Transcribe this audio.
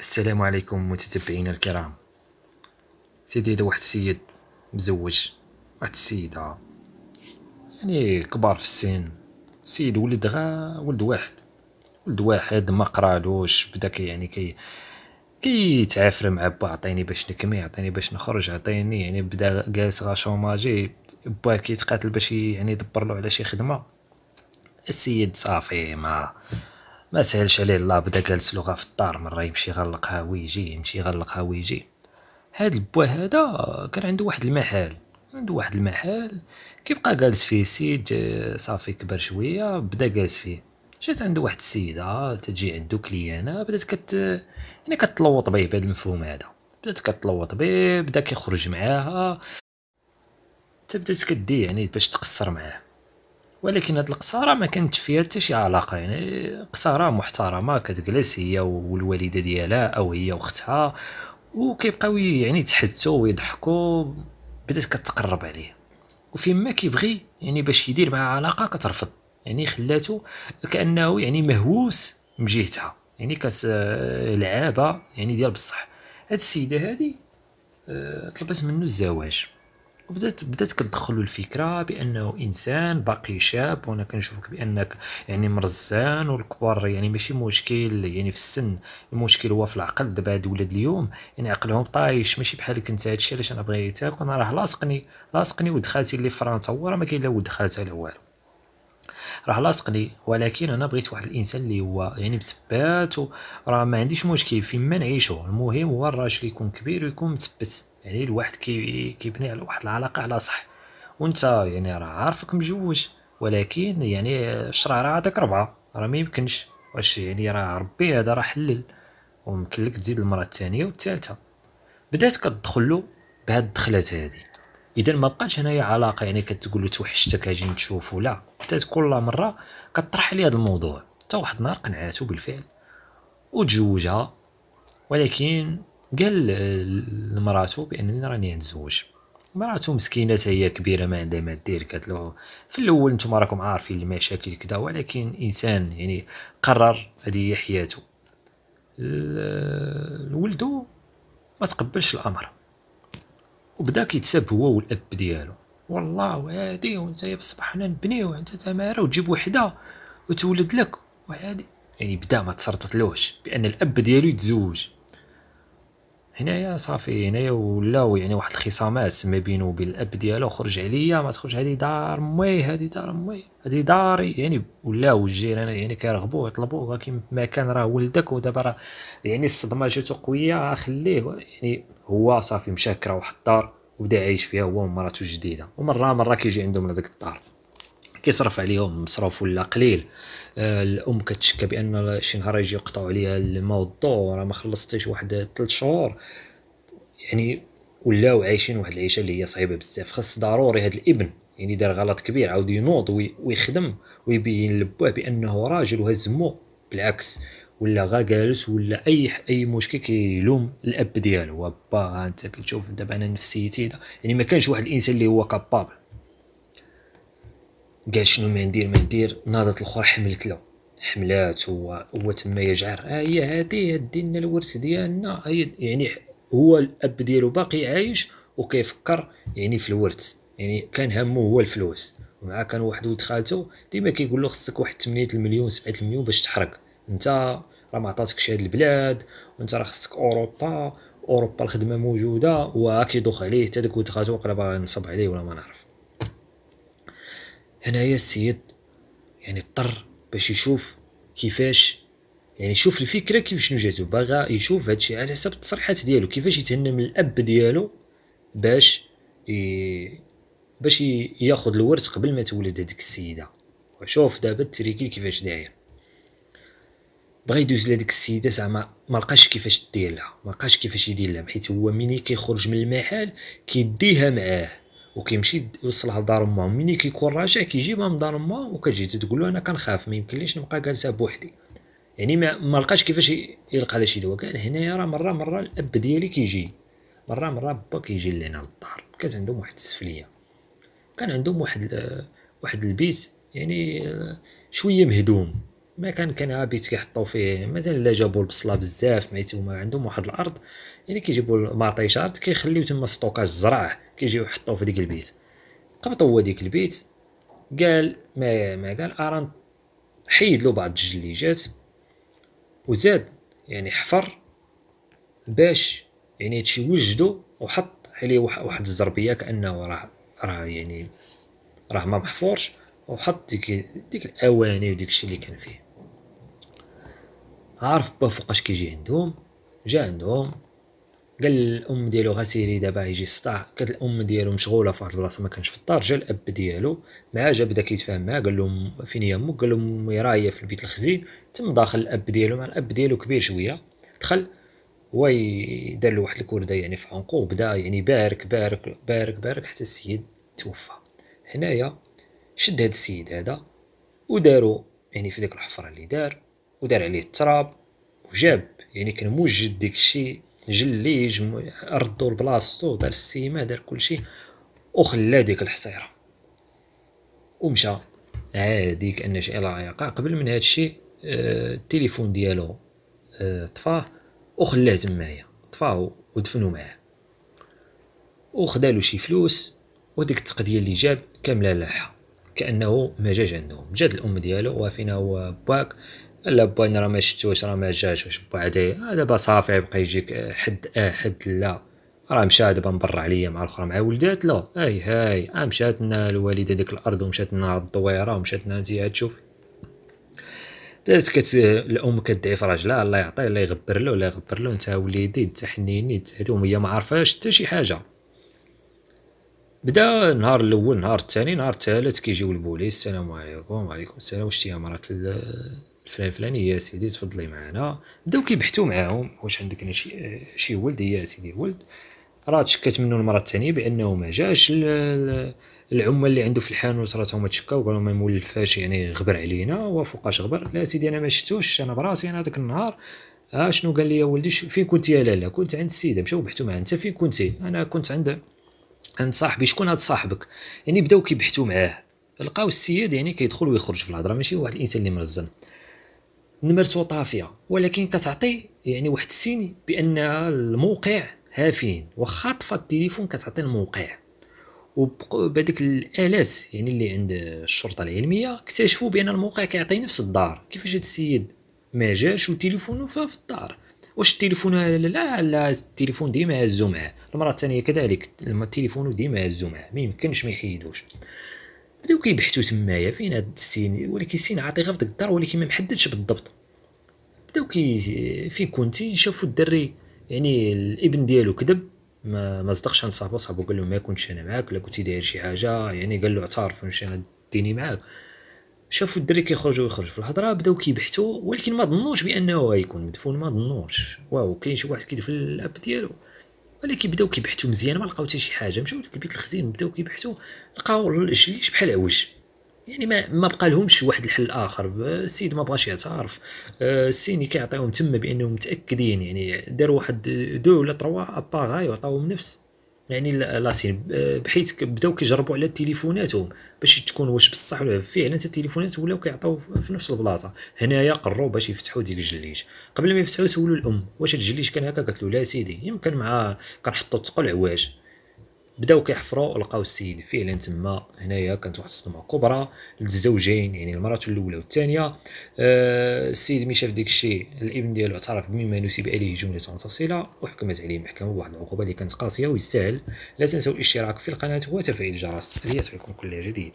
السلام عليكم متتبعينا الكرام سيدي هذا واحد السيد مزوج واحد السيدة يعني كبار في السن سيد ولد غا ولد واحد ولد واحد ما قرالوش بدا كي يعني كي كيتعافر مع با عطيني باش نكمي عطيني باش نخرج عطيني يعني بدا جالس غا شوماجي با كيتقاتل باش يعني يدبر له على شي خدمه السيد صافي ما ما سهلش عليه الله بدا جالس لغه في الدار مره يمشي يغلقها ويجي يمشي يغلقها ويجي هاد البوا هذا كان عنده واحد المحل عنده واحد المحل كيبقى جالس فيه سيد آه، صافي كبر شويه بدا جالس فيه جات عنده واحد السيده تجي عنده كليانه بدات كت يعني كتلوط بيه بهذا المفهوم هذا بدات كتلوط بيه بدا كيخرج معاها تبدا كدي يعني باش تقصر معاه ولكن هاد القصاره ما كانت فيها حتى شي علاقه يعني قصاره محترمه كتجلس هي والوالده ديالها او هي واختها وكيبقاو يعني يتحدثوا ويضحكوا بدات كتقرب عليه وفين ما كيبغي يعني باش يدير معها علاقه كترفض يعني خلاتو كانه يعني مهووس من جهتها يعني كت لعابه يعني ديال بصح هاد السيده هادي آه، طلبت منه الزواج وبدات بدات كتدخلوا الفكره بانه انسان باقي شاب وانا كنشوفك بانك يعني مرزان والكبار يعني ماشي مشكل يعني في السن المشكل هو في العقل دابا هاد ولاد اليوم يعني عقلهم طايش ماشي بحالك انت هادشي علاش انا بغيتك وانا راه لاصقني لاصقني ودخلتي لي فرنسا هو راه ما كاين لا ودخلت على والو راه لاصقني ولكن انا بغيت واحد الانسان اللي هو يعني مثبات راه ما عنديش مشكل فيما نعيشو المهم هو الراجل يكون كبير ويكون مثبت يعني الواحد كي كيبني على واحد العلاقه على صح وانت يعني راه عارفك مجوج ولكن يعني الشرع راه عطاك ربعه راه ما يمكنش واش يعني راه ربي هذا راه حلل ويمكن لك تزيد المره الثانيه والثالثه بدات كتدخل له بهاد الدخلات هادي اذا ما بقاش هنايا علاقه يعني كتقول له توحشتك اجي نشوفو لا بدات كل مره كطرح عليه هذا الموضوع حتى واحد النهار قنعاتو بالفعل وتزوجها ولكن قال لمراتو بانني راني نتزوج مراتو مسكينه حتى هي كبيره ما عندها ما دير قالت له في الاول نتوما راكم عارفين المشاكل كذا ولكن انسان يعني قرر هذه هي حياته ولدو ما تقبلش الامر وبدا كيتساب هو والاب ديالو والله وهادي وانت بصبح حنا نبنيو انت تماره وتجيب وحده وتولد لك وهادي يعني بدا ما تسرطتلوش بان الاب ديالو يتزوج هنايا صافي هنايا ولاو يعني واحد الخصامات ما بينه وبين الاب ديالو خرج عليا ما تخرج هذه دار موي هذه دار موي هذه داري يعني ولاو الجيران يعني كيرغبوا يطلبوا ولكن ما كان راه ولدك ودابا راه يعني الصدمه جاتو قويه خليه يعني هو صافي مشى كرا واحد الدار وبدا عايش فيها هو ومراته جديده ومره مره كيجي عندهم هذاك الدار كيصرف عليهم مصروف ولا قليل آه، الام كتشكى بان شي نهار يجي يقطعوا عليها الماء والضوء راه ما خلصتيش واحد 3 شهور يعني ولاو عايشين واحد العيشه اللي هي صعيبه بزاف خاص ضروري هذا الابن يعني دار غلط كبير عاود ينوض ويخدم ويبين لبوه بانه راجل وهز مو بالعكس ولا غا جالس ولا اي اي مشكل كيلوم الاب ديالو با انت كتشوف دابا انا نفسيتي يعني ما كانش واحد الانسان اللي هو كابابل قال شنو ما ندير ما ندير ناضت الاخرى حملت له حملات هو هو تما يجعر ها آه، هي هادي هدي لنا الورث ديالنا يعني هو الاب ديالو باقي عايش وكيفكر يعني في الورث يعني كان همه هو الفلوس ومعاه كان واحد ولد خالته ديما كيقول له خصك واحد 8 المليون 7 المليون باش تحرق انت راه ما عطاتكش هاد البلاد وانت راه خصك اوروبا اوروبا الخدمه موجوده يدوخ عليه حتى داك ولد خالته وقرا باغي نصب عليه ولا ما نعرف هنايا السيد يعني اضطر باش يشوف كيفاش يعني يشوف الفكره كيف شنو جاتو باغا يشوف هادشي على حسب التصريحات ديالو كيفاش يتهنى من الاب ديالو باش ي... باش ياخذ الورث قبل ما تولد هذيك السيده وشوف دابا التريكيل كيفاش داير بغا يدوز لهاديك السيده زعما ما لقاش كيفاش دير لها ما لقاش كيفاش يدير لها حيت هو ملي كيخرج من المحل كيديها معاه وكيمشي يوصلها لدار امه ملي كيكون راجع كيجيبها من دار امه وكتجي تقول له انا كنخاف ما يمكنليش نبقى جالسه بوحدي يعني ما, ما لقاش كيفاش يلقى لها شي دواء قال هنايا راه مره مره الاب ديالي كيجي مره مره با كيجي لهنا للدار كانت عندهم واحد السفليه كان عندهم واحد واحد البيت يعني آه، شويه مهدوم ما كان كان عابيت كيحطوا فيه مثلا الا جابوا البصله بزاف ما تما عندهم واحد الارض يعني كيجيبوا الماطيش ارض كيخليو تما ستوكاج الزراع كيجيو يحطوا في ديك البيت قبط هو ديك البيت قال ما ما قال اران حيد له بعض الجليجات وزاد يعني حفر باش يعني هادشي وجدو وحط عليه واحد الزربيه كانه راه راه يعني راه ما محفورش وحط ديك ديك الاواني وديك الشيء اللي كان فيه عارف با فوقاش كيجي عندهم جا عندهم قال الام ديالو ها سيري دابا يجي السطاح كانت الام ديالو مشغوله في واحد البلاصه ما كانش في الدار جا الاب ديالو معاه جا بدا كيتفاهم معاه قال لهم فين هي امك قال لهم امي راه في البيت الخزين تم داخل الاب ديالو مع الاب ديالو كبير شويه دخل هو دار له واحد الكورده يعني في عنقو بدا يعني بارك بارك بارك بارك حتى السيد توفى هنايا شد هذا السيد هذا وداروا يعني في ديك الحفره اللي دار ودار عليه التراب وجاب يعني كان موجد ديك الشيء جليج ردو لبلاصتو دار السيما دار كلشي وخلا ديك الحصيره ومشى عادي كان شيء لا يقع قبل من هذا الشيء آه التليفون ديالو آه طفاه وخلاه تمايا طفاه ودفنو معاه وخدالو شي فلوس وديك التقديه اللي جاب كامله لاحها كانه ما جاش عندهم جات الام ديالو وفينا هو باك لا انا راه ما شتوش راه ما جاش واش بعدي آه، دابا صافي يبقى يجيك آه، حد اه حد لا راه مشى دابا مبرع عليا مع الاخرى مع ولدات لا اي هاي آه، مشات لنا الوالده ديك الارض ومشات لنا الدويره ومشات لنا انت تشوف بدات كت الام كدعي في راجلها الله يعطيه الله يغبر له الله يغبر له انت وليدي انت حنيني انت هادو وهي ما عارفاش حتى شي حاجه بدا النهار الاول نهار الثاني نهار الثالث كيجيو البوليس السلام عليكم وعليكم السلام واش تي مرات فلان فلاني يا سيدي تفضلي معنا بداو كيبحثوا معاهم واش عندك هنا شي شي ولد يا سيدي ولد راه تشكات منه المره الثانيه بانه ما جاش العمال اللي عنده في الحانوت راه هما تشكاو قالوا ما مولفاش يعني غبر علينا وفوقاش غبر لا سيدي انا ما شفتوش انا براسي انا داك النهار ها آه، شنو قال لي ولدي فين كنت يا لالا كنت عند السيده مشاو بحثوا معاه انت فين كنتي انا كنت عند عند صاحبي شكون هاد صاحبك يعني بداو كيبحثوا معاه لقاو السيد يعني كيدخل ويخرج في الهضره ماشي واحد الانسان اللي مرزن نمارسو طافيه ولكن كتعطي يعني واحد السيني بان الموقع هافين واخا طفى التليفون كتعطي الموقع وبهذيك الالات يعني اللي عند الشرطه العلميه اكتشفوا بان الموقع كيعطي نفس الدار كيفاش هاد السيد ما جاش وتليفونه في الدار واش التليفون لا لا التليفون ديما هزو معاه المره الثانيه كذلك التليفون ديما هزو معاه ما يمكنش ما يحيدوش بداو كيبحثوا تمايا فين هاد السين ولكن السين عاطي غير فداك الدار ولكن ما محددش بالضبط بداو كي فين كنتي شافوا الدري يعني الابن ديالو كذب ما ما صدقش عند صاحبو صاحبو قال له ما كنتش انا معاك لا كنتي داير شي حاجه يعني قال له اعترف ماشي انا ديني معاك شافوا الدري كيخرج ويخرج في الهضره بداو كيبحثوا ولكن ما ظنوش بانه غيكون مدفون ما ظنوش واو كاين شي واحد كيدفن الاب ديالو ولكن بداو كيبحثوا مزيان ما لقاو حتى شي حاجه مشاو لبيت الخزين بداو كيبحثوا لقاو الشليش بحال عوج يعني ما ما بقى لهمش واحد الحل اخر السيد ما بغاش يعترف آه، السيني كيعطيهم تما بانهم متاكدين يعني داروا واحد دو ولا تروا اباغاي وعطاوهم نفس يعني لاسين أه، بحيث بداو كيجربوا على تليفوناتهم باش تكون واش بصح ولا فعلا حتى التليفونات ولاو كيعطيو في نفس البلاصه هنايا قروا باش يفتحوا ديك الجليش قبل ما يفتحوا سولوا الام واش الجليش كان هكا قالت له لا سيدي يمكن مع كنحطوا الثقل عواش بداو كيحفروا لقاو السيد فعلا تما هنايا كانت واحد الصدمه كبرى للزوجين يعني المراه الاولى والثانيه آه السيد ملي شاف داك الشيء الابن ديالو اعترف بما نسب اليه جمله منفصله وحكمت عليه المحكمه بواحد العقوبه اللي كانت قاسيه ويستاهل لا تنسوا الاشتراك في القناه وتفعيل الجرس ليصلكم كل جديد